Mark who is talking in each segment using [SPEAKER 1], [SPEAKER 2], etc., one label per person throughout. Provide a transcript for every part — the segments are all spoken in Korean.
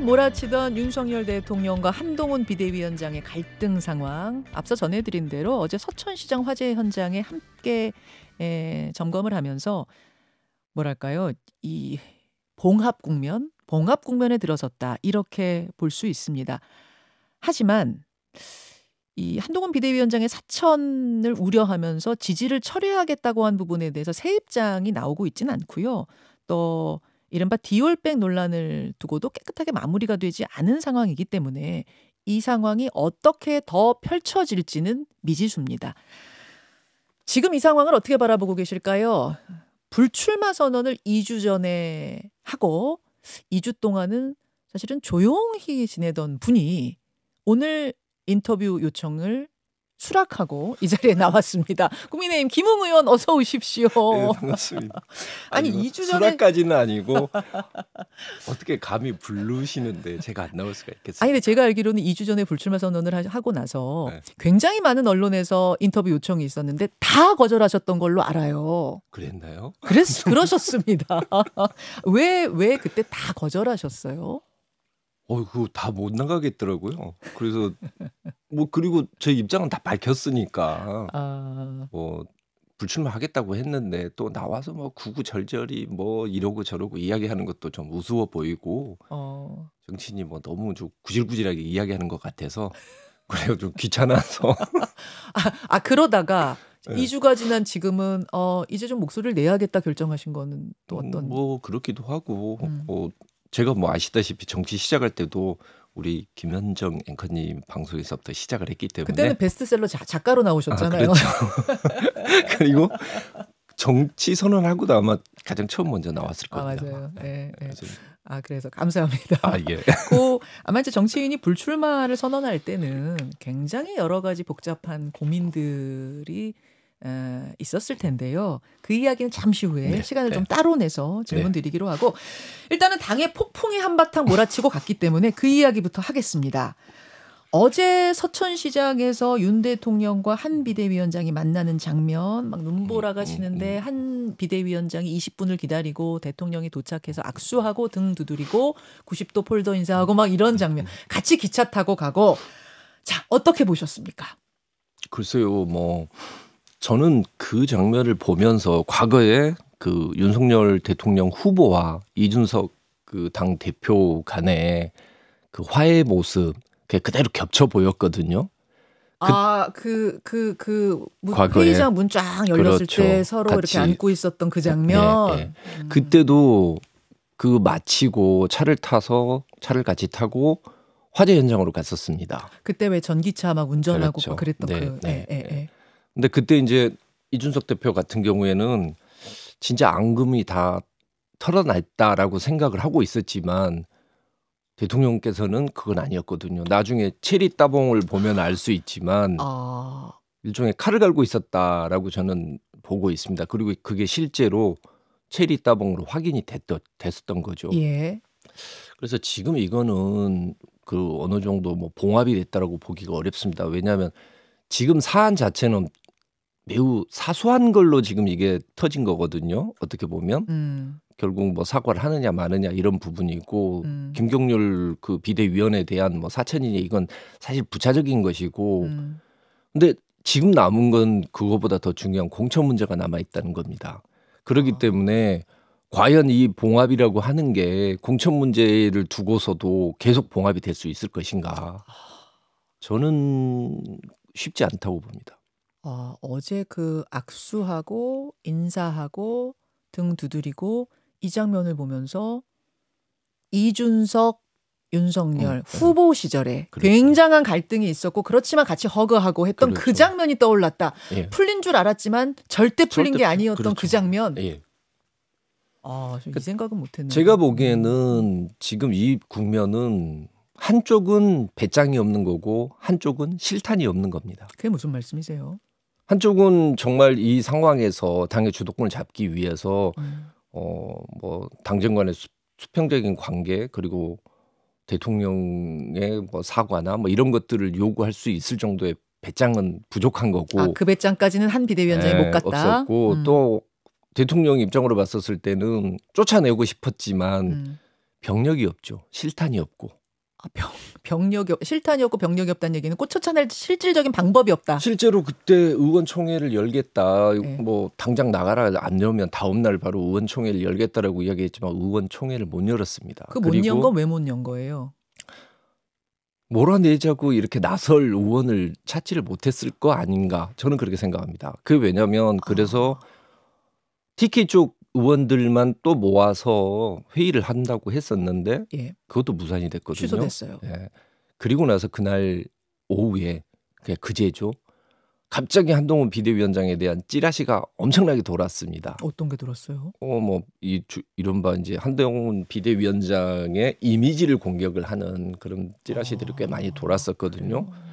[SPEAKER 1] 몰아치던 윤석열 대통령과 한동훈 비대위원장의 갈등 상황 앞서 전해드린 대로 어제 서천시장 화재 현장에 함께 에, 예, 점검을 하면서 뭐랄까요 이 봉합 국면 봉합 국면에 들어섰다 이렇게 볼 수 있습니다. 하지만 이 한동훈 비대위원장의 사천을 우려하면서 지지를 철회하겠다고 한 부분에 대해서 새 입장이 나오고 있지는 않고요. 또 이른바 디올백 논란을 두고도 깨끗하게 마무리가 되지 않은 상황이기 때문에 이 상황이 어떻게 더 펼쳐질지는 미지수입니다. 지금 이 상황을 어떻게 바라보고 계실까요? 불출마 선언을 2주 전에 하고 2주 동안은 사실은 조용히 지내던 분이 오늘 인터뷰 요청을 추락하고이 자리에 나왔습니다. 국민의힘 김웅 의원 어서 오십시오. 네,
[SPEAKER 2] 반갑습니다. 아니, 아 2주 전에 수락까지는 아니고 어떻게 감히 부르시는데 제가 안 나올 수가 있겠어요? 아니
[SPEAKER 1] 근데 제가 알기로는 2주 전에 불출마 선언을 하고 나서 네. 굉장히 많은 언론에서 인터뷰 요청이 있었는데 다 거절하셨던 걸로 알아요. 그랬나요? 그랬 그러셨습니다. 왜 왜 그때 다 거절하셨어요?
[SPEAKER 2] 어, 그거 다못 나가겠더라고요. 그래서 뭐 그리고 제 입장은 다 밝혔으니까
[SPEAKER 1] 아...
[SPEAKER 2] 뭐 불출마하겠다고 했는데 또 나와서 뭐 구구절절히 뭐 이러고 저러고 이야기하는 것도 좀 우스워 보이고 어... 정치인이 뭐 너무 좀 구질구질하게 이야기하는 것 같아서 그래요 좀 귀찮아서
[SPEAKER 1] 아, 아 그러다가 네. 2주가 지난 지금은 어 이제 좀 목소리를 내야겠다 결정하신 거는 또 음, 어떤 음,
[SPEAKER 2] 뭐 그렇기도 하고 음. 뭐 제가 뭐 아시다시피 정치 시작할 때도 우리 김현정 앵커님 방송에서부터 시작을 했기 때문에 그때는
[SPEAKER 1] 베스트셀러 작가로 나오셨잖아요. 아, 그렇죠.
[SPEAKER 2] 그리고 정치 선언하고도 아마 가장 처음 먼저 나왔을
[SPEAKER 1] 겁니다. 아, 맞아요. 네, 네. 네. 아 그래서 감사합니다. 아 예. 고 아마 이제 정치인이 불출마를 선언할 때는 굉장히 여러 가지 복잡한 고민들이 어, 있었을 텐데요. 그 이야기는 잠시 후에 네, 시간을 네. 좀 따로 내서 네. 질문 드리기로 하고 일단은 당의 폭풍이 한바탕 몰아치고 갔기 때문에 그 이야기부터 하겠습니다. 어제 서천시장에서 윤 대통령과 한 비대위원장이 만나는 장면, 막 눈보라가 음, 음, 치는데 음. 한 비대위원장이 20분을 기다리고 대통령이 도착해서 악수하고 등 두드리고 90도 폴더 인사하고 막 이런 장면. 같이 기차 타고 가고. 자, 어떻게 보셨습니까?
[SPEAKER 2] 글쎄요, 뭐 저는 그 장면을 보면서 과거에 그 윤석열 대통령 후보와 이준석 그당 대표 간의 그 화해 모습 그대로 겹쳐 보였거든요.
[SPEAKER 1] 그 아, 그, 그, 그, 문, 과거 회의자 문쫙 열렸을 그렇죠. 때 서로 같이. 렇게 안고 있었던 그 장면. 네, 네.
[SPEAKER 2] 음. 그때도 그 마치고 차를 타서 차를 같이 타고 화재 현장으로 갔었습니다.
[SPEAKER 1] 그때 왜 전기차 막 운전하고 그렇죠. 그랬던 네, 그. 네, 예, 네,
[SPEAKER 2] 근데 그때 이제 이준석 대표 같은 경우에는 진짜 앙금이 다 털어냈다라고 생각을 하고 있었지만 대통령께서는 그건 아니었거든요. 나중에 체리 따봉을 보면 알 수 있지만
[SPEAKER 1] 어...
[SPEAKER 2] 일종의 칼을 갈고 있었다라고 저는 보고 있습니다. 그리고 그게 실제로 체리 따봉으로 확인이 됐던 됐었던 거죠. 예. 그래서 지금 이거는 그 어느 정도 뭐 봉합이 됐다라고 보기가 어렵습니다. 왜냐하면 지금 사안 자체는 매우 사소한 걸로 지금 이게 터진 거거든요. 어떻게 보면 음. 결국 뭐 사과를 하느냐 마느냐 이런 부분이고 음. 김경률 그 비대위원에 대한 뭐 사천이냐 이건 사실 부차적인 것이고 음. 근데 지금 남은 건 그거보다 더 중요한 공천 문제가 남아 있다는 겁니다. 그러기 아. 때문에 과연 이 봉합이라고 하는 게 공천 문제를 두고서도 계속 봉합이 될 수 있을 것인가? 아. 저는 쉽지 않다고 봅니다.
[SPEAKER 1] 어, 어제 그 악수하고 인사하고 등 두드리고 이 장면을 보면서 이준석 윤석열 음, 후보 시절에 그렇죠. 굉장한 갈등이 있었고 그렇지만 같이 허그하고 했던 그 그렇죠. 그 장면이 떠올랐다. 예. 풀린 줄 알았지만 절대 풀린 절대, 게 아니었던 그 그렇죠. 그 장면. 예. 아, 이 그러니까 생각은 못했는데
[SPEAKER 2] 제가 음. 보기에는 지금 이 국면은 한쪽은 배짱이 없는 거고 한쪽은 실탄이 없는
[SPEAKER 1] 겁니다. 그게 무슨 말씀이세요?
[SPEAKER 2] 한쪽은 정말 이 상황에서 당의 주도권을 잡기 위해서 음. 어뭐 당정 간의 수, 평적인 관계 그리고 대통령의 뭐 사과나 뭐 이런 것들을 요구할 수 있을 정도의 배짱은 부족한 거고 아, 그
[SPEAKER 1] 배짱까지는 한 비대위원장이 네, 못 갔다 없었고 음.
[SPEAKER 2] 또 대통령 입장으로 봤었을 때는 쫓아내고 싶었지만 음. 병력이 없죠 실탄이 없고 아,
[SPEAKER 1] 병, 병력이 실탄이 없고 병력이 없다는 얘기는 꽃 쫓아낼 실질적인 방법이 없다.
[SPEAKER 2] 실제로 그때 의원총회를 열겠다. 네. 뭐 당장 나가라 안 열면 다음 날 바로 의원총회를 열겠다라고 이야기했지만 의원총회를 못 열었습니다. 그 못연건 왜
[SPEAKER 1] 못 연 거예요?
[SPEAKER 2] 몰아내자고 이렇게 나설 의원을 찾지를 못했을 거 아닌가 저는 그렇게 생각합니다. 그 왜냐하면 그래서 아. TK 쪽 의원들만 또 모아서 회의를 한다고 했었는데 예. 그것도 무산이 됐거든요. 취소됐어요. 예. 그리고 나서 그날 오후에 그제죠. 갑자기 한동훈 비대위원장에 대한 찌라시가 엄청나게 돌았습니다.
[SPEAKER 1] 어떤 게 돌았어요?
[SPEAKER 2] 어, 뭐, 이, 주, 이른바 이제 한동훈 비대위원장의 이미지를 공격을 하는 그런 찌라시들이 아, 꽤 많이 돌았었거든요. 그래요? 아.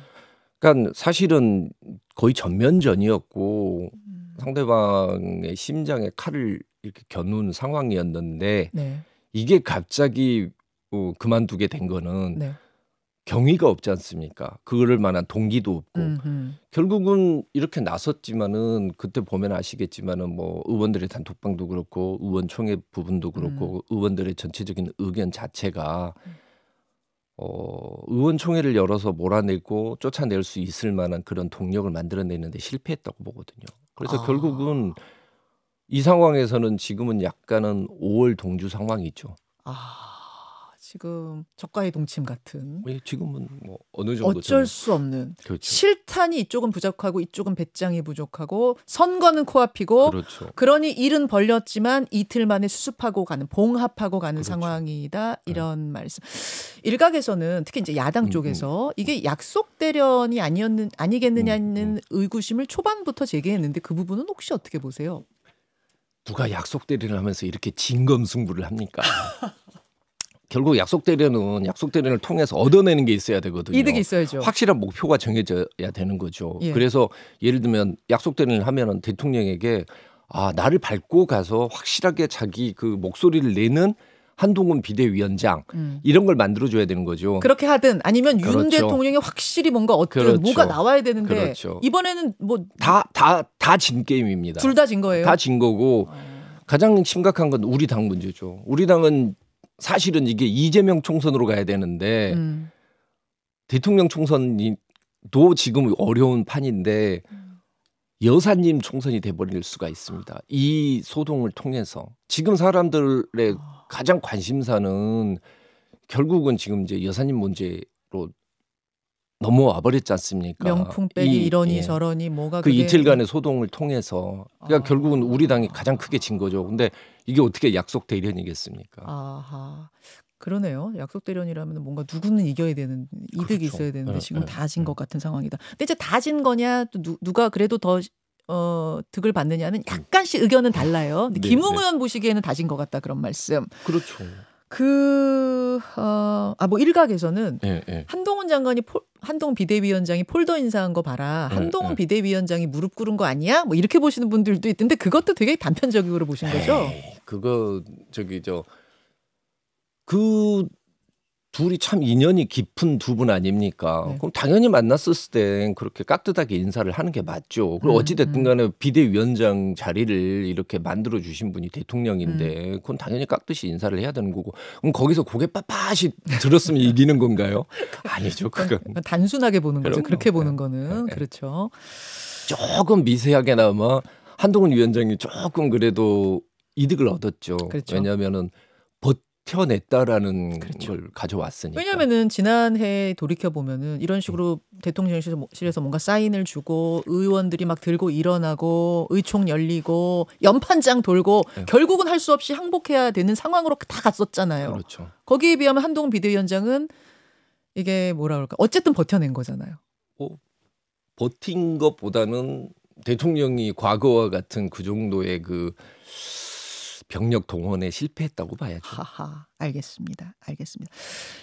[SPEAKER 2] 그러니까 사실은 거의 전면전이었고 음. 상대방의 심장에 칼을 이렇게 겨눈 상황이었는데 네. 이게 갑자기 어, 그만두게 된 거는 네. 경위가 없지 않습니까? 그럴 만한 동기도 없고 음흠. 결국은 이렇게 나섰지만은 그때 보면 아시겠지만은 뭐 의원들의 단톡방도 그렇고 의원총회 부분도 그렇고 음. 의원들의 전체적인 의견 자체가 음. 어, 의원총회를 열어서 몰아내고 쫓아낼 수 있을 만한 그런 동력을 만들어내는데 실패했다고 보거든요. 그래서 아. 결국은 이 상황에서는 지금은 약간은 5월 동주 상황이죠.
[SPEAKER 1] 아 지금 저가의 동침 같은. 예, 지금은 뭐
[SPEAKER 2] 어느 정도 어쩔
[SPEAKER 1] 수 없는. 그렇죠. 실탄이 이쪽은 부족하고 이쪽은 배짱이 부족하고 선거는 코앞이고. 그렇죠. 그러니 일은 벌렸지만 이틀 만에 수습하고 가는 봉합하고 가는 그렇죠. 상황이다 네. 이런 네. 말씀. 일각에서는 특히 이제 야당 쪽에서 음, 음. 이게 약속 대련이 아니었는 아니겠느냐는 음, 음, 의구심을 초반부터 제기했는데 그 부분은 혹시 어떻게 보세요?
[SPEAKER 2] 누가 약속대리를 하면서 이렇게 진검승부를 합니까? 결국 약속대련은약속대련을 통해서 얻어내는 게 있어야 되거든요. 이득이 있어야죠. 확실한 목표가 정해져야 되는 거죠. 예. 그래서 예를 들면 약속대련을 하면은 대통령에게 아 나를 밟고 가서 확실하게 자기 그 목소리를 내는 한동훈 비대위원장 음. 이런 걸 만들어줘야 되는 거죠. 그렇게
[SPEAKER 1] 하든 아니면 윤 그렇죠. 대통령이 확실히 뭔가 어떤 그렇죠. 뭐가 나와야 되는데 그렇죠. 이번에는 뭐
[SPEAKER 2] 다 다 다 진 게임입니다. 둘 다 진 거예요. 다 진 거고 어. 가장 심각한 건 우리 당 문제죠. 우리 당은 사실은 이게 이재명 총선으로 가야 되는데 음. 대통령 총선도 지금 어려운 판인데 여사님 총선이 돼버릴 수가 있습니다. 이 소동을 통해서 지금 사람들의 아. 가장 관심사는 결국은 지금 이제 여사님 문제로 넘어와 버렸지 않습니까? 명품 빼기 이, 러니 예. 저러니 뭐가 그 그게... 이틀간의 소동을 통해서 그러니까 아... 결국은 우리 당이 가장 크게 진 거죠. 근데 이게 어떻게 약속 대련이겠습니까?
[SPEAKER 1] 아하. 그러네요. 약속 대련이라면 뭔가 누구는 이겨야 되는 이득이 그렇죠. 있어야 되는데 예, 지금 예, 다진것 예. 같은 상황이다. 근데 이제 다 진 거냐 또 누, 누가 그래도 더 어, 득을 받느냐는 음. 약간씩 의견은 달라요. 근데 네, 김웅 네. 의원 보시기에는 다진 것 같다 그런 말씀. 그렇죠. 그, 어, 아, 뭐 일각에서는 예, 예. 한동훈 장관이 폴, 한동훈 비대위원장이 폴더 인사한 거 봐라. 예, 한동훈 예, 비대위원장이 무릎 꿇은 거 아니야? 뭐 이렇게 보시는 분들도 있던데 그것도 되게 단편적으로 보신 거죠? 에이,
[SPEAKER 2] 그거 저기 저그 둘이 참 인연이 깊은 두 분 아닙니까? 네. 그럼 당연히 만났었을 땐 그렇게 깍듯하게 인사를 하는 게 맞죠. 그리고 음, 어찌됐든 음. 간에 비대위원장 자리를 이렇게 만들어 주신 분이 대통령인데 음. 그건 당연히 깍듯이 인사를 해야 되는 거고 그럼 거기서 고개 빳빳이 들었으면 이기는 건가요? 그러니까. 아니죠. 그러니까 그건 뭐
[SPEAKER 1] 단순하게 보는 거죠. 그렇게 보는 거는 네, 네. 그렇죠.
[SPEAKER 2] 조금 미세하게나마 한동훈 위원장이 조금 그래도 이득을 얻었죠. 그렇죠. 왜냐하면은 버텨냈다라는 그렇죠. 걸 가져왔으니까.
[SPEAKER 1] 왜냐면 지난해 돌이켜 보면은 이런 식으로 음. 대통령실에서 뭐, 뭔가 사인을 주고 의원들이 막 들고 일어나고 의총 열리고 연판장 돌고 네. 결국은 할 수 없이 항복해야 되는 상황으로 다 갔었잖아요. 그렇죠. 거기에 비하면 한동훈 비대위원장은 이게 뭐라 그럴까? 어쨌든 버텨낸 거잖아요. 어,
[SPEAKER 2] 버틴 것보다는 대통령이 과거와 같은 그 정도의 그 병력 동원에 실패했다고 봐야죠. 하하,
[SPEAKER 1] 알겠습니다. 알겠습니다.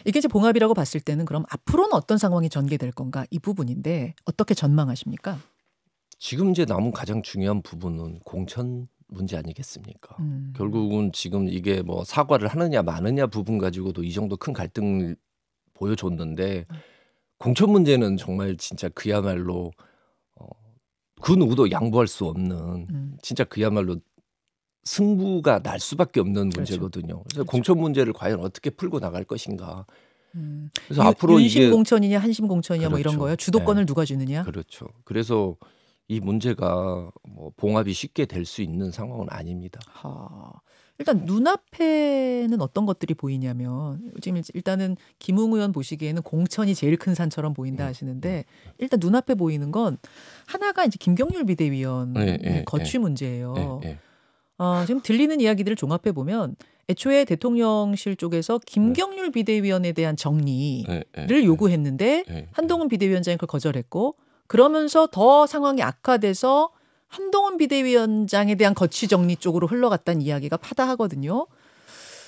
[SPEAKER 1] 이게 이제 봉합이라고 봤을 때는 그럼 앞으로는 어떤 상황이 전개될 건가 이 부분인데 어떻게 전망하십니까?
[SPEAKER 2] 지금 이제 남은 가장 중요한 부분은 공천 문제 아니겠습니까? 음. 결국은 지금 이게 뭐 사과를 하느냐 마느냐 부분 가지고도 이 정도 큰 갈등을 보여줬는데 음. 공천 문제는 정말 진짜 그야말로 어, 그 누구도 양보할 수 없는 음. 진짜 그야말로 승부가 날 수밖에 없는 그렇죠. 문제거든요. 그래서 그렇죠. 공천 문제를 과연 어떻게 풀고 나갈 것인가. 음. 그래서 유, 앞으로 윤심 이게...
[SPEAKER 1] 공천이냐 한심 공천이냐 그렇죠. 뭐 이런 그렇죠. 거예요. 주도권을 네. 누가 주느냐. 그렇죠.
[SPEAKER 2] 그래서 이 문제가 뭐 봉합이 쉽게 될 수 있는 상황은 아닙니다.
[SPEAKER 1] 하. 일단 눈앞에는 어떤 것들이 보이냐면 지금 일단은 김웅 의원 보시기에는 공천이 제일 큰 산처럼 보인다 음, 하시는데 음, 일단 눈앞에 보이는 건 하나가 이제 김경률 비대위원 네, 예, 예, 거취 네, 문제예요. 네, 어, 지금 들리는 이야기들을 종합해 보면 애초에 대통령실 쪽에서 김경률 네. 비대위원에 대한 정리를 네, 네, 요구했는데 한동훈 비대위원장이 그걸 거절했고 그러면서 더 상황이 악화돼서 한동훈 비대위원장에 대한 거취 정리 쪽으로 흘러갔다는 이야기가 파다하거든요.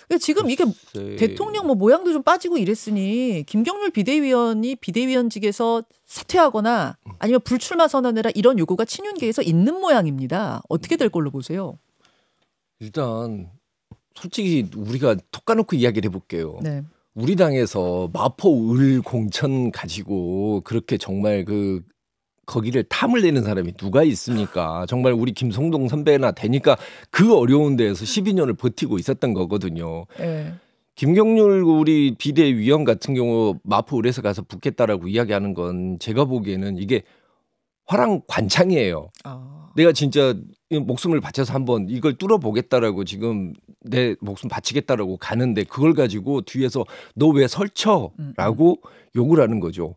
[SPEAKER 1] 그러니까 지금 이게 글쎄. 대통령 뭐 모양도 좀 빠지고 이랬으니 김경률 비대위원이 비대위원직에서 사퇴하거나 음. 아니면 불출마 선언해라 이런 요구가 친윤계에서 있는 모양입니다. 어떻게 될 걸로 보세요?
[SPEAKER 2] 일단 솔직히 우리가 톡 까놓고 이야기를 해볼게요. 네. 우리 당에서 마포 을 공천 가지고 그렇게 정말 그 거기를 탐을 내는 사람이 누가 있습니까? 정말 우리 김성동 선배나 되니까 그 어려운 데에서 12년을 버티고 있었던 거거든요. 네. 김경률 우리 비대위원 같은 경우 마포 을에서 가서 붙겠다라고 이야기하는 건 제가 보기에는 이게 화랑 관창이에요. 어. 내가 진짜 목숨을 바쳐서 한번 이걸 뚫어보겠다라고 지금 내 목숨 바치겠다라고 가는데 그걸 가지고 뒤에서 너 왜 설쳐라고 음, 음. 욕을 하는 거죠.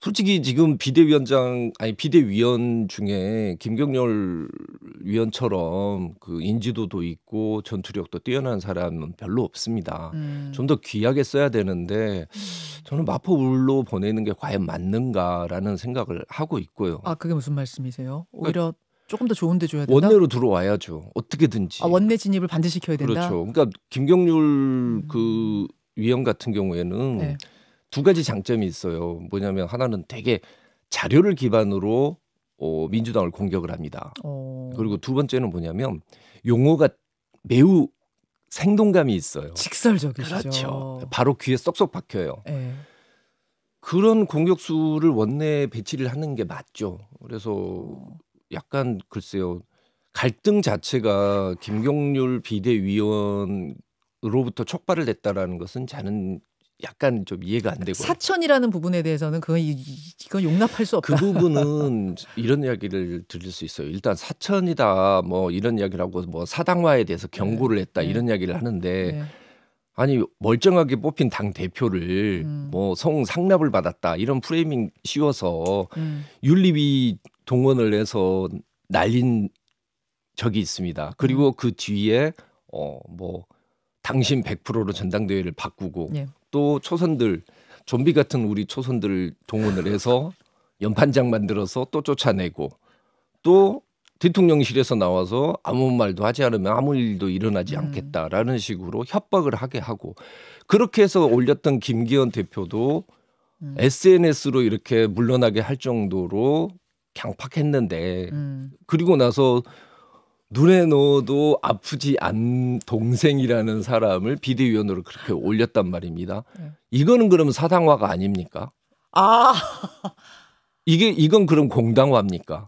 [SPEAKER 2] 솔직히 지금 비대위원장 아니 비대위원 중에 김경렬 위원처럼 그 인지도도 있고 전투력도 뛰어난 사람은 별로 없습니다. 음. 좀더 귀하게 써야 되는데 음. 저는 마포울로 보내는 게 과연 맞는가라는 생각을 하고 있고요.
[SPEAKER 1] 아 그게 무슨 말씀이세요? 그러니까 오히려 그러니까 조금 더 좋은 데 줘야 된다.
[SPEAKER 2] 원내로 들어와야죠. 어떻게든지. 아, 원내 진입을 반드시 시켜야 된다. 그렇죠. 그러니까 김경률 음. 그 위원 같은 경우에는 네. 두 가지 장점이 있어요. 뭐냐면 하나는 되게 자료를 기반으로 어, 민주당을 공격을 합니다. 어. 그리고 두 번째는 뭐냐면 용어가 매우 생동감이 있어요. 직설적이죠. 그렇죠. 바로 귀에 쏙쏙 박혀요. 네. 그런 공격수를 원내에 배치를 하는 게 맞죠. 그래서 약간 글쎄요. 갈등 자체가 김경률 비대위원으로부터 촉발을 냈다라는 것은 저는 약간 좀 이해가 안 되고
[SPEAKER 1] 사천이라는 부분에 대해서는 그건 이, 건 용납할 수 없다. 그
[SPEAKER 2] 부분은 이런 이야기를 들릴수 있어요. 일단 사천이다 뭐 이런 이야기를 하고 뭐 사당화에 대해서 네. 경고를 했다 네. 이런 이야기를 하는데 네. 아니 멀쩡하게 뽑힌 당 대표를 음. 뭐성 상납을 받았다 이런 프레이밍 씌워서 음. 윤리위 동원을 해서 날린 적이 있습니다. 그리고 음. 그 뒤에 어뭐 당신 100%로 전당대회를 바꾸고 예. 또 초선들 좀비 같은 우리 초선들을 동원을 해서 연판장 만들어서 또 쫓아내고 또 대통령실에서 나와서 아무 말도 하지 않으면 아무 일도 일어나지 음. 않겠다라는 식으로 협박을 하게 하고 그렇게 해서 올렸던 김기현 대표도 음. SNS로 이렇게 물러나게 할 정도로 강팍했는데 음. 그리고 나서 눈에 넣어도 아프지 않 동생이라는 사람을 비대위원으로 그렇게 올렸단 말입니다. 네. 이거는 그러면 사당화가 아닙니까? 아 이게 이건 그럼 공당화입니까?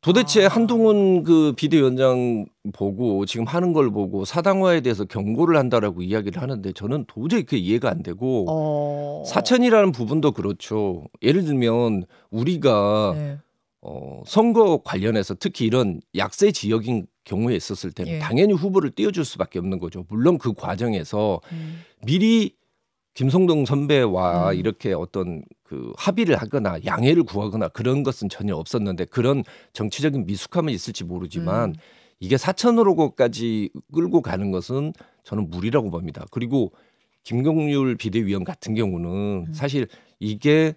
[SPEAKER 2] 도대체 아. 한동훈 그 비대위원장 보고 지금 하는 걸 보고 사당화에 대해서 경고를 한다라고 이야기를 하는데 저는 도저히 그게 이해가 안 되고 어. 사천이라는 부분도 그렇죠. 예를 들면 우리가 네. 어, 선거 관련해서 특히 이런 약세 지역인 경우에 있었을 때는 예. 당연히 후보를 띄워줄 수밖에 없는 거죠. 물론 그 과정에서 음. 미리 김성동 선배와 음. 이렇게 어떤 그 합의를 하거나 양해를 구하거나 그런 것은 전혀 없었는데 그런 정치적인 미숙함은 있을지 모르지만 음. 이게 사천으로까지 끌고 가는 것은 저는 무리라고 봅니다. 그리고 김경률 비대위원 같은 경우는 음. 사실 이게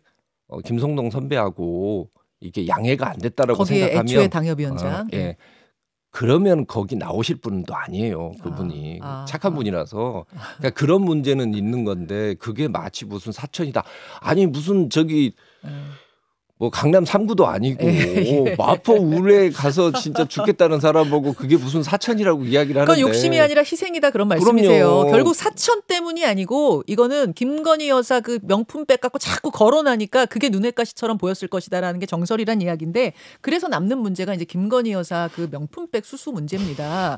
[SPEAKER 2] 어, 김성동 선배하고 이게 양해가 안 됐다라고 생각하면 애초에 당협위원장 아, 예. 어, 네. 그러면 거기 나오실 분도 아니에요. 그분이 아, 아, 착한 아. 분이라서 그러니까 그런 문제는 있는 건데 그게 마치 무슨 사천이다. 아니 무슨 저기 음. 뭐 강남 3구도 아니고 에이. 예. 마포 울에 가서 진짜 죽겠다는 사람 보고 그게 무슨 사천이라고 이야기를 하는데 그건 욕심이 아니라
[SPEAKER 1] 희생이다 그런 말씀이세요. 그럼요. 결국 사천 때문이 아니고 이거는 김건희 여사 그 명품백 갖고 자꾸 거론하니까 그게 눈엣 가시처럼 보였을 것이다라는 게 정설이란 이야기인데 그래서 남는 문제가 이제 김건희 여사 그 명품백 수수 문제입니다.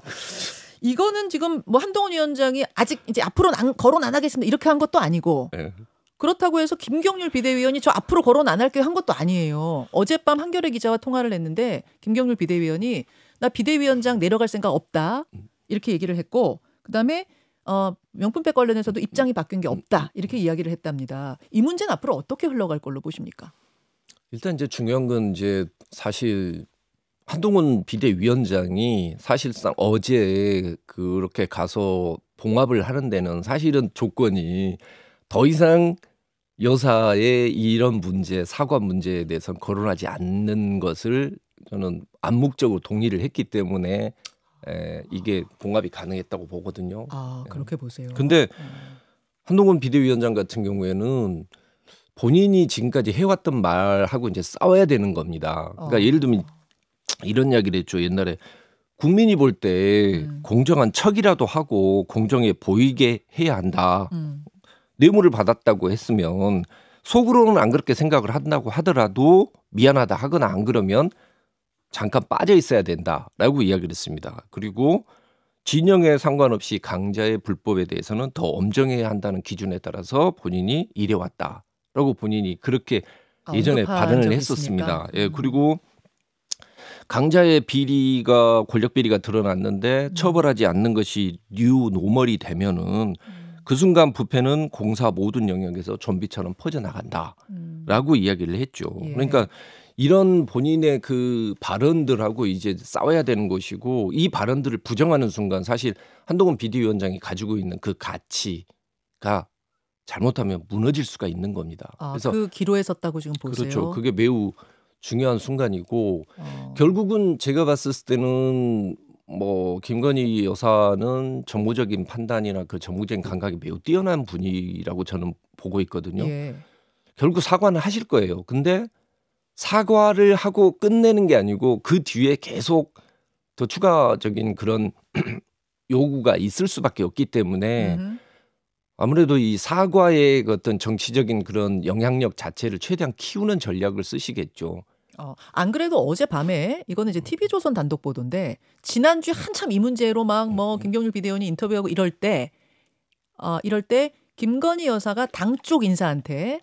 [SPEAKER 1] 이거는 지금 뭐 한동훈 위원장이 아직 이제 앞으로 는 거론 안 하겠습니다 이렇게 한 것도 아니고 네. 그렇다고 해서 김경률 비대위원이 저 앞으로 거론 안 할 게 한 것도 아니에요. 어젯밤 한겨레 기자와 통화를 했는데 김경률 비대위원이 나 비대위원장 내려갈 생각 없다 이렇게 얘기를 했고 그다음에 어, 명품백 관련해서도 입장이 바뀐 게 없다 이렇게 이야기를 했답니다. 이 문제는 앞으로 어떻게 흘러갈 걸로 보십니까?
[SPEAKER 2] 일단 이제 중요한 건 이제 사실 한동훈 비대위원장이 사실상 어제 그렇게 가서 봉합을 하는 데는 사실은 조건이 더 이상 여사의 이런 문제, 사과 문제에 대해서는 거론하지 않는 것을 저는 암묵적으로 동의를 했기 때문에 에, 이게 봉합이 가능했다고 보거든요.
[SPEAKER 1] 아 예. 그렇게 보세요. 근데
[SPEAKER 2] 음. 한동훈 비대위원장 같은 경우에는 본인이 지금까지 해왔던 말하고 이제 싸워야 되는 겁니다. 그러니까 어. 예를 들면 이런 이야기를 했죠. 옛날에 국민이 볼때 음. 공정한 척이라도 하고 공정해 보이게 해야 한다. 음. 뇌물을 받았다고 했으면 속으로는 안 그렇게 생각을 한다고 하더라도 미안하다 하거나 안 그러면 잠깐 빠져 있어야 된다라고 이야기를 했습니다. 그리고 진영에 상관없이 강자의 불법에 대해서는 더 엄정해야 한다는 기준에 따라서 본인이 이래왔다라고 본인이 그렇게 아, 예전에 발언을 했었습니다. 예, 음. 그리고 강자의 비리가 권력 비리가 드러났는데 음. 처벌하지 않는 것이 뉴 노멀이 되면은 음. 그 순간 부패는 공사 모든 영역에서 좀비처럼 퍼져나간다라고 음. 이야기를 했죠. 예. 그러니까 이런 본인의 그 발언들하고 이제 싸워야 되는 것이고 이 발언들을 부정하는 순간 사실 한동훈 비대위원장이 가지고 있는 그 가치가 잘못하면 무너질 수가 있는 겁니다. 아, 그래서 그
[SPEAKER 1] 기로에 섰다고 지금 보세요. 그렇죠. 그게
[SPEAKER 2] 매우 중요한 순간이고 어. 결국은 제가 봤을 때는 뭐 김건희 여사는 전무적인 판단이나 그전무적인 감각이 매우 뛰어난 분이라고 저는 보고 있거든요. 예. 결국 사과는 하실 거예요. 근데 사과를 하고 끝내는 게 아니고 그 뒤에 계속 더 추가적인 그런 요구가 있을 수밖에 없기 때문에 아무래도 이 사과의 그 어떤 정치적인 그런 영향력 자체를 최대한 키우는 전략을 쓰시겠죠.
[SPEAKER 1] 어, 안 그래도 어제밤에 이거는 이제 TV조선 단독 보도인데 지난주 한참 이 문제로 막뭐 음. 김경률 비대위원이 인터뷰하고 이럴 때 어, 이럴 때 김건희 여사가 당 쪽 인사한테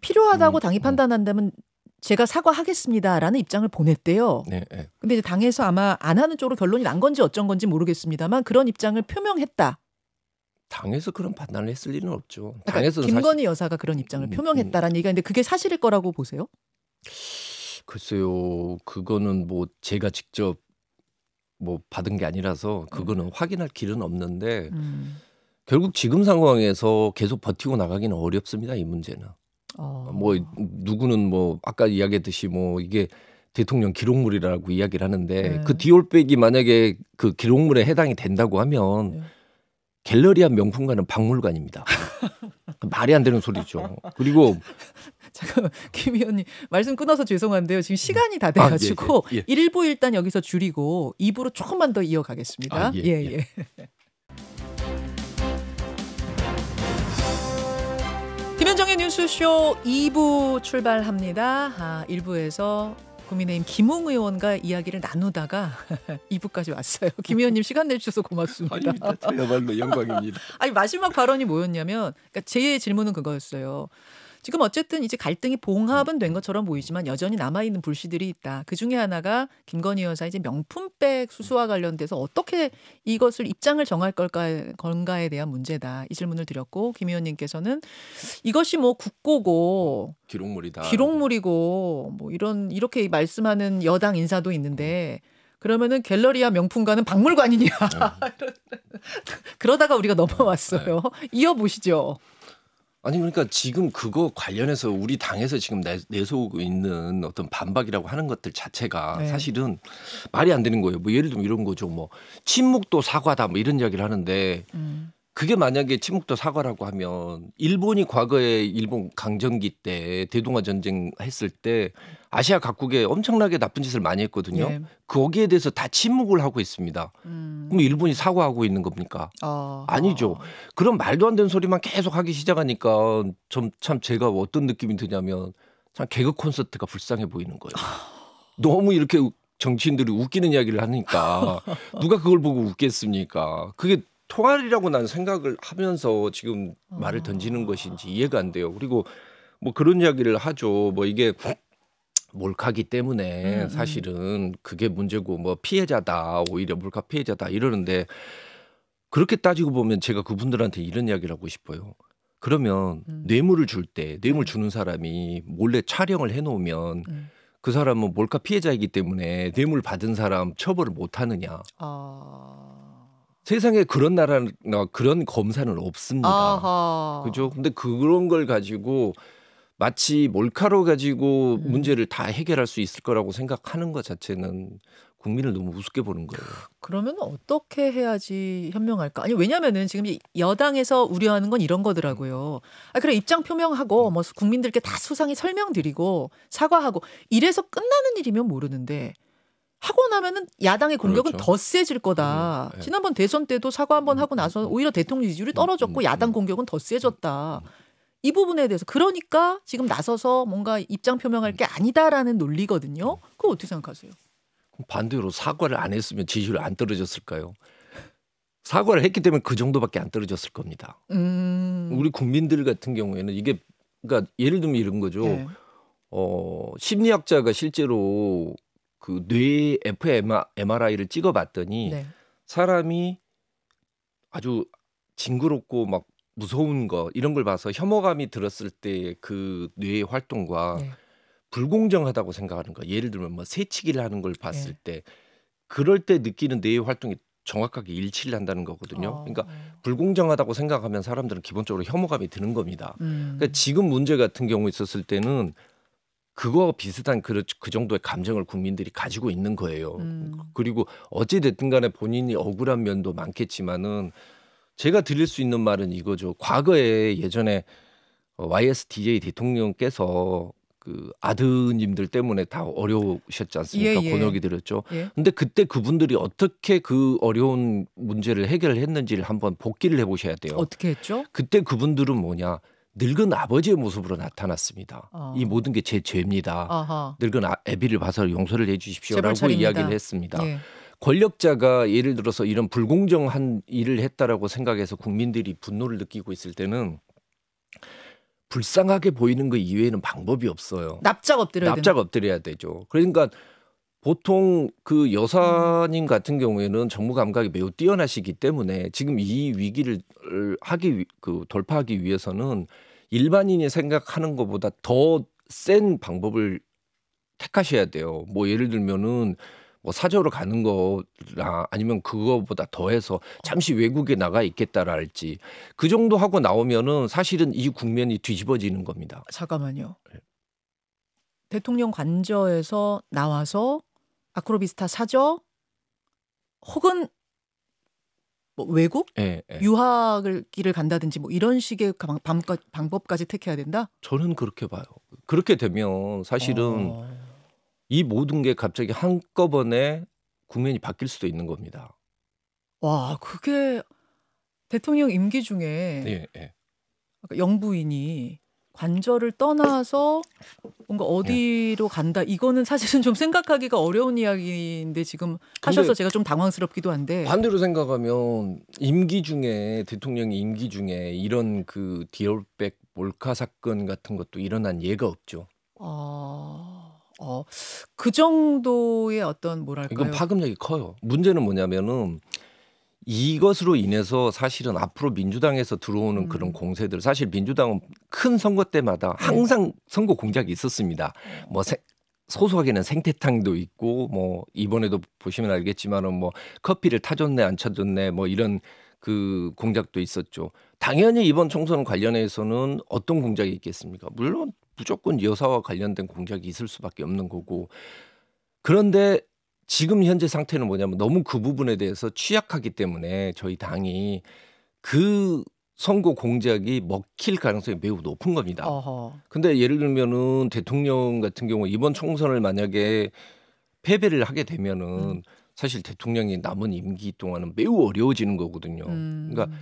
[SPEAKER 1] 필요하다고 음, 당이 음. 판단한다면 제가 사과하겠습니다라는 입장을 보냈대요. 네, 네. 근데 이제 당에서 아마 안 하는 쪽으로 결론이 난 건지 어쩐 건지 모르겠습니다만 그런 입장을 표명했다.
[SPEAKER 2] 당에서 그런 판단을 했을 리는 없죠. 당에서 그러니까 김건희
[SPEAKER 1] 사실... 여사가 그런 입장을 표명했다라는 음, 음. 얘기가 있는데 그게 사실일 거라고 보세요?
[SPEAKER 2] 글쎄요, 그거는 뭐 제가 직접 뭐 받은 게 아니라서 네. 그거는 음. 확인할 길은 없는데 음. 결국 지금 상황에서 계속 버티고 나가기는 어렵습니다. 이 문제는. 어. 뭐 누구는 뭐 아까 이야기했듯이 뭐 이게 대통령 기록물이라고 이야기를 하는데 네. 그 디올백이 만약에 그 기록물에 해당이 된다고 하면 네. 갤러리한 명품관은 박물관입니다. 말이 안 되는 소리죠. 그리고
[SPEAKER 1] 잠깐 김 의원님 말씀 끊어서 죄송한데요. 지금 시간이 다 돼가지고 음. 아, 예, 예, 예. 1부 일단 여기서 줄이고 2부로 조금만 더 이어가겠습니다. 아, 예. 예. 예. 예. 김현정의 뉴스쇼 2부 출발합니다. 아, 1부에서 국민의힘 김웅 의원과 이야기를 나누다가 2부까지 왔어요. 김 의원님 시간 내주셔서 고맙습니다. 아닙니다. 저말로
[SPEAKER 2] 영광입니다.
[SPEAKER 1] 아니 마지막 발언이 뭐였냐면 그러니까 제 질문은 그거였어요. 지금 어쨌든 이제 갈등이 봉합은 된 음. 것처럼 보이지만 여전히 남아 있는 불씨들이 있다. 그 중에 하나가 김건희 여사 이제 명품백 수수와 관련돼서 어떻게 이것을 입장을 정할 걸까 건가에 대한 문제다. 이 질문을 드렸고 김 의원님께서는 이것이 뭐 국고고
[SPEAKER 2] 어, 기록물이다.
[SPEAKER 1] 기록물이고 뭐 이런 이렇게 말씀하는 여당 인사도 있는데 그러면은 갤러리와 명품관은 박물관이냐. 네. 그러다가 우리가 넘어왔어요. 네. 이어보시죠.
[SPEAKER 2] 아니 그러니까 지금 그거 관련해서 우리 당에서 지금 내, 내세우고 있는 어떤 반박이라고 하는 것들 자체가 네. 사실은 말이 안 되는 거예요. 뭐 예를 들면 이런 거죠. 뭐 침묵도 사과다 뭐 이런 이야기를 하는데 음. 그게 만약에 친북도 사과라고 하면 일본이 과거에 일본 강점기 때 대동아 전쟁 했을 때 아시아 각국에 엄청나게 나쁜 짓을 많이 했거든요. 예. 거기에 대해서 다 침묵을 하고 있습니다. 음. 그럼 일본이 사과하고 있는 겁니까? 어. 아니죠. 그런 말도 안 되는 소리만 계속 하기 시작하니까 좀 참 제가 어떤 느낌이 드냐면 참 개그 콘서트가 불쌍해 보이는 거예요. 너무 이렇게 정치인들이 웃기는 이야기를 하니까 누가 그걸 보고 웃겠습니까? 그게 통할이라고 난 생각을 하면서 지금 말을 던지는 아. 것인지 이해가 안 돼요. 그리고 뭐 그런 이야기를 하죠. 뭐 이게 몰카기 때문에 음, 음. 사실은 그게 문제고 뭐 피해자다 오히려 몰카 피해자다 이러는데 그렇게 따지고 보면 제가 그분들한테 이런 이야기를 하고 싶어요. 그러면 음. 뇌물을 줄 때 뇌물 네. 주는 사람이 몰래 촬영을 해놓으면 음. 그 사람은 몰카 피해자이기 때문에 뇌물 받은 사람 처벌을 못 하느냐.
[SPEAKER 1] 아...
[SPEAKER 2] 세상에 그런 나라나 어, 그런 검사는 없습니다.
[SPEAKER 1] 아하.
[SPEAKER 2] 그죠? 근데 그런 걸 가지고 마치 몰카로 가지고 음. 문제를 다 해결할 수 있을 거라고 생각하는 것 자체는 국민을 너무 우습게 보는 거예요.
[SPEAKER 1] 그러면 어떻게 해야지 현명할까? 아니 왜냐면은 지금 여당에서 우려하는 건 이런 거더라고요. 아 그래 입장 표명하고 음. 뭐 국민들께 다 수상히 설명드리고 사과하고 이래서 끝나는 일이면 모르는데 하고 나면은 야당의 공격은 그렇죠. 더 세질 거다. 네. 지난번 대선 때도 사과 한번 하고 음, 나서 오히려 대통령 지지율이 떨어졌고 야당 공격은 더 세졌다. 이 부분에 대해서 그러니까 지금 나서서 뭔가 입장 표명할 게 아니다라는 논리거든요. 그거 어떻게 생각하세요?
[SPEAKER 2] 반대로 사과를 안 했으면 지지율 안 떨어졌을까요? 사과를 했기 때문에 그 정도밖에 안 떨어졌을 겁니다.
[SPEAKER 1] 음...
[SPEAKER 2] 우리 국민들 같은 경우에는 이게 그러니까 예를 들면 이런 거죠. 네. 어, 심리학자가 실제로 그뇌 fMRI를 찍어봤더니 네. 사람이 아주 징그럽고 막 무서운 거 이런 걸 봐서 혐오감이 들었을 때 그 뇌의 활동과 네. 불공정하다고 생각하는 거 예를 들면 뭐 새치기를 하는 걸 봤을 네. 때 그럴 때 느끼는 뇌의 활동이 정확하게 일치를 한다는 거거든요. 어. 그러니까 불공정하다고 생각하면 사람들은 기본적으로 혐오감이 드는 겁니다. 음. 그러니까 지금 문제 같은 경우 있었을 때는 그거 와 비슷한 그, 그 정도의 감정을 국민들이 가지고 있는 거예요. 음. 그리고 어찌 됐든 간에 본인이 억울한 면도 많겠지만은 제가 드릴 수 있는 말은 이거죠. 과거에 예전에 어, YSDJ 대통령께서 그 아드님들 때문에 다 어려우셨지 않습니까? 예, 예. 곤욕이 들었죠. 예. 근데 그때 그분들이 어떻게 그 어려운 문제를 해결했는지를 한번 복기를 해보셔야 돼요. 어떻게 했죠? 그때 그분들은 뭐냐? 늙은 아버지의 모습으로 나타났습니다. 어. 이 모든 게 제 죄입니다. 아하. 늙은 아, 비를 봐서 용서를 해주십시오라고 이야기를 했습니다. 예. 권력자가 예를 들어서 이런 불공정한 일을 했다라고 생각해서 국민들이 분노를 느끼고 있을 때는 불쌍하게 보이는 것 그 이외에는 방법이 없어요. 납작 엎드려야 납작 되는. 엎드려야 되죠. 그러니까 보통 그 여사님 같은 경우에는 정무 감각이 매우 뛰어나시기 때문에 지금 이 위기를 하기 그 돌파하기 위해서는 일반인이 생각하는 것보다 더 센 방법을 택하셔야 돼요. 뭐 예를 들면은 뭐 사저로 가는 거라 아니면 그거보다 더해서 잠시 외국에 나가 있겠다라할지그 정도 하고 나오면은 사실은 이 국면이 뒤집어지는 겁니다.
[SPEAKER 1] 잠깐만요. 대통령 관저에서 나와서 아크로비스타 사저 혹은 뭐 외국 예, 예. 유학을 길을 간다든지 뭐 이런 식의 방, 방법까지 택해야 된다?
[SPEAKER 2] 저는 그렇게 봐요. 그렇게 되면 사실은 어... 이 모든 게 갑자기 한꺼번에 국면이 바뀔 수도 있는 겁니다.
[SPEAKER 1] 와, 그게 대통령 임기 중에 예, 예. 영부인이 관절을 떠나서 뭔가 예. 어디로 예. 간다. 이거는 사실은 좀 생각하기가 어려운 이야기인데 지금 하셔서 제가 좀 당황스럽기도 한데 반대로
[SPEAKER 2] 생각하면 임기 중에 대통령 임기 중에 이런 그 디올백 몰카 사건 같은 것도 일어난 예가 없죠.
[SPEAKER 1] 어, 어, 그 정도의 어떤 뭐랄까요? 이건
[SPEAKER 2] 파급력이 커요. 문제는 뭐냐면은 이것으로 인해서 사실은 앞으로 민주당에서 들어오는 음. 그런 공세들 사실 민주당은 큰 선거 때마다 네. 항상 선거 공작이 있었습니다. 뭐 세, 소소하게는 생태탕도 있고 뭐 이번에도 보시면 알겠지만은 뭐 커피를 타줬네 안 쳐줬네 뭐 이런 그 공작도 있었죠. 당연히 이번 총선 관련해서는 어떤 공작이 있겠습니까? 물론 무조건 여사와 관련된 공작이 있을 수밖에 없는 거고 그런데 지금 현재 상태는 뭐냐면 너무 그 부분에 대해서 취약하기 때문에 저희 당이 그 선거 공작이 먹힐 가능성이 매우 높은 겁니다. 어허. 근데 예를 들면은 대통령 같은 경우 이번 총선을 만약에 패배를 하게 되면은 음. 사실 대통령이 남은 임기 동안은 매우 어려워지는 거거든요. 그러니까 음. 그러니까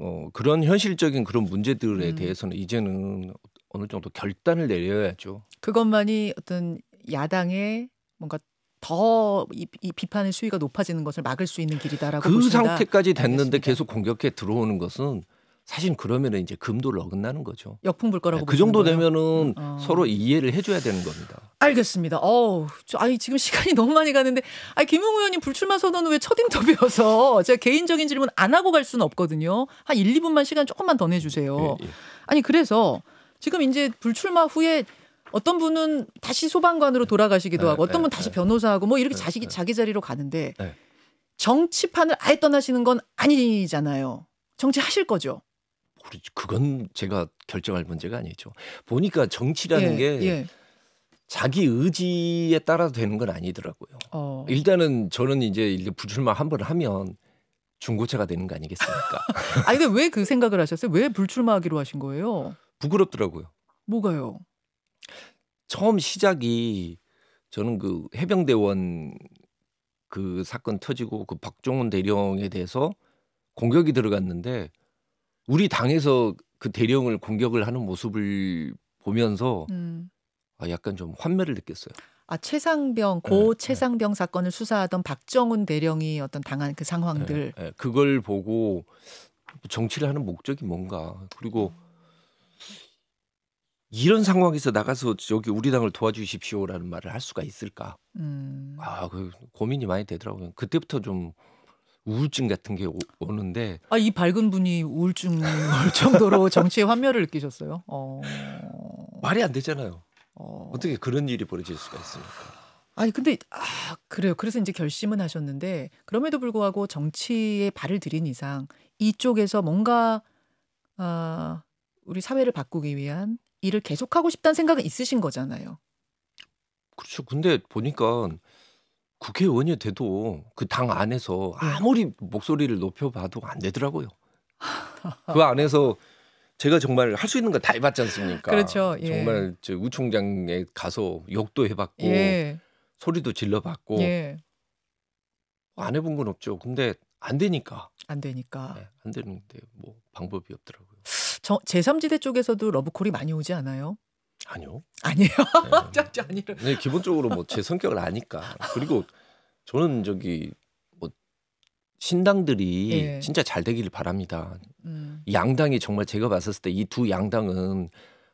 [SPEAKER 2] 어, 그런 현실적인 그런 문제들에 음. 대해서는 이제는 어느 정도 결단을 내려야죠.
[SPEAKER 1] 그것만이 어떤 야당의 뭔가 더이 비판의 수위가 높아지는 것을 막을 수 있는 길이다라고 그 보신다. 상태까지 됐는데
[SPEAKER 2] 알겠습니다. 계속 공격해 들어오는 것은 사실 그러면은 이제 금도를 어긋나는 거죠.
[SPEAKER 1] 역풍 불 거라고 네, 그 정도 거예요?
[SPEAKER 2] 되면은 어. 서로 이해를 해줘야 되는 겁니다.
[SPEAKER 1] 알겠습니다. 어우, 저, 아니 지금 시간이 너무 많이 가는데, 아김용 의원님 불출마 선언은 왜첫 인터뷰여서 제가 개인적인 질문 안 하고 갈 수는 없거든요. 한 1, 2분만 시간 조금만 더 내주세요. 예, 예. 아니 그래서 지금 이제 불출마 후에 어떤 분은 다시 소방관으로 돌아가시기도 네, 하고 어떤 네, 분 다시 네. 변호사하고 뭐 이렇게 네, 자식이 자기 자리로 가는데 정치판을 아예 떠나시는 건 아니잖아요. 정치하실 거죠.
[SPEAKER 2] 그건 제가 결정할 문제가 아니죠. 보니까 정치라는 예, 게 예. 자기 의지에 따라 서 되는 건 아니더라고요. 어. 일단은 저는 이제 불출마 한번 하면 중고차가 되는 거 아니겠습니까?
[SPEAKER 1] 아니 근데 왜 그 생각을 하셨어요? 왜 불출마하기로 하신 거예요?
[SPEAKER 2] 부끄럽더라고요. 뭐가요? 처음 시작이 저는 그 해병대원 그 사건 터지고 그 박종훈 대령에 대해서 공격이 들어갔는데 우리 당에서 그 대령을 공격을 하는 모습을 보면서 음. 아, 약간 좀 환멸을 느꼈어요.
[SPEAKER 1] 아 최상병 네, 고 네, 최상병 네. 사건을 수사하던 박정훈 대령이 어떤 당한 그 상황들.
[SPEAKER 2] 네, 네. 그걸 보고 정치를 하는 목적이 뭔가 그리고 음. 이런 상황에서 나가서 저기 우리 당을 도와주십시오라는 말을 할 수가 있을까? 음. 아, 그 고민이 많이 되더라고요. 그때부터 좀 우울증 같은 게 오, 는데
[SPEAKER 1] 아, 이 밝은 분이 우울증 올 정도로 정치에 환멸을 느끼셨어요? 어.
[SPEAKER 2] 말이 안 되잖아요. 어. 어떻게 그런 일이 벌어질 수가 있습니까?
[SPEAKER 1] 아니 근데 아 그래요. 그래서 이제 결심은 하셨는데 그럼에도 불구하고 정치에 발을 들인 이상 이쪽에서 뭔가 아 우리 사회를 바꾸기 위한 일을 계속하고 싶다는 생각은 있으신 거잖아요.
[SPEAKER 2] 그렇죠. 근데 보니까 국회의원이 돼도 그 당 안에서 네. 아무리 목소리를 높여봐도 안 되더라고요. 그 안에서 제가 정말 할 수 있는 거다 해봤지 않습니까? 그렇죠. 예. 정말 저우 총장에 가서 욕도 해봤고 예. 소리도 질러봤고 예. 안 해본 건 없죠. 근데 안
[SPEAKER 1] 되니까. 안 되니까. 네,
[SPEAKER 2] 안 되는데 뭐 방법이 없더라고요.
[SPEAKER 1] 저, 제3지대 쪽에서도 러브콜이 많이 오지 않아요? 아니요. 아니에요. 네.
[SPEAKER 2] 아니라. 네, 기본적으로 뭐 제 성격을 아니까. 그리고 저는 저기 뭐 신당들이 예. 진짜 잘 되기를 바랍니다. 음. 양당이 정말 제가 봤었을 때 이 두 양당은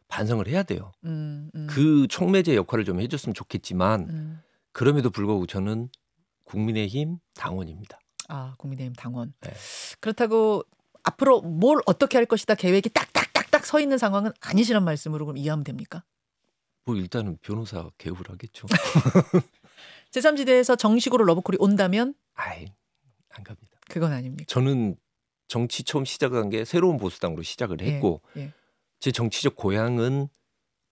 [SPEAKER 2] 반성을 해야 돼요. 음, 음. 그 촉매제 역할을 좀 해줬으면 좋겠지만 음. 그럼에도 불구하고 저는 국민의힘 당원입니다.
[SPEAKER 1] 아, 국민의힘 당원. 네. 그렇다고 앞으로 뭘 어떻게 할 것이다 계획이 딱딱딱딱 서 있는 상황은 아니시란 말씀으로 그럼 이해하면 됩니까?
[SPEAKER 2] 뭐 일단은 변호사 개업을 하겠죠.
[SPEAKER 1] 제3지대에서 정식으로 러브콜이 온다면? 아이, 안 갑니다. 그건
[SPEAKER 2] 아닙니까? 저는 정치 처음 시작한 게 새로운 보수당으로 시작을 예, 했고 예, 예. 제 정치적 고향은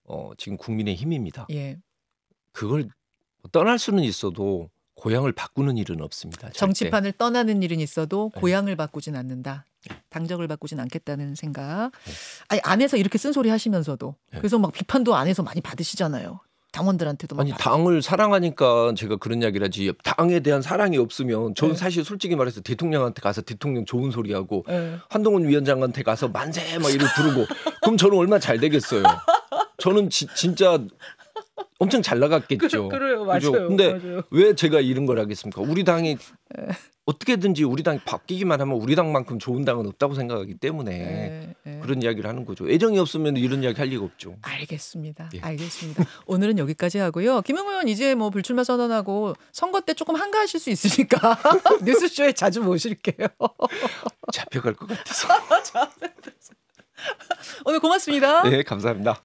[SPEAKER 2] 어, 지금 국민의 힘입니다. 예. 그걸 뭐 떠날 수는 있어도 고향을 바꾸는 일은 없습니다. 절대. 정치판을
[SPEAKER 1] 떠나는 일은 있어도 네. 고향을 네. 바꾸진 않는다. 네. 당적을 바꾸진 않겠다는 생각. 네. 아니 안에서 이렇게 쓴소리 하시면서도 네. 그래서 막 비판도 안에서 많이 받으시잖아요. 당원들한테도 아니
[SPEAKER 2] 당을 사랑하니까 제가 그런 이야기를 지 당에 대한 사랑이 없으면 저는 네. 사실 솔직히 말해서 대통령한테 가서 대통령 좋은 소리 하고 한동훈 위원장한테 가서 만세 막 이를 부르고 그럼 저는 얼마 잘 되겠어요. 저는 지, 진짜 엄청 잘 나갔겠죠. 그, 래요 맞아요. 그죠? 근데 맞아요. 왜 제가 이런 걸 하겠습니까? 우리 당이 예. 어떻게든지 우리 당이 바뀌기만 하면 우리 당만큼 좋은 당은 없다고 생각하기 때문에 에, 예, 에. 예. 그런 이야기를 하는 거죠. 애정이 없으면 이런 이야기 할 리가 없죠.
[SPEAKER 1] 알겠습니다. 예. 알겠습니다. 오늘은 여기까지 하고요. 김영우 의원 이제 뭐 불출마 선언하고 선거 때 조금 한가하실 수 있으니까 뉴스쇼에 자주 모실게요. 잡혀갈 것 같아서. 오늘 고맙습니다. 예,
[SPEAKER 2] 감사합니다.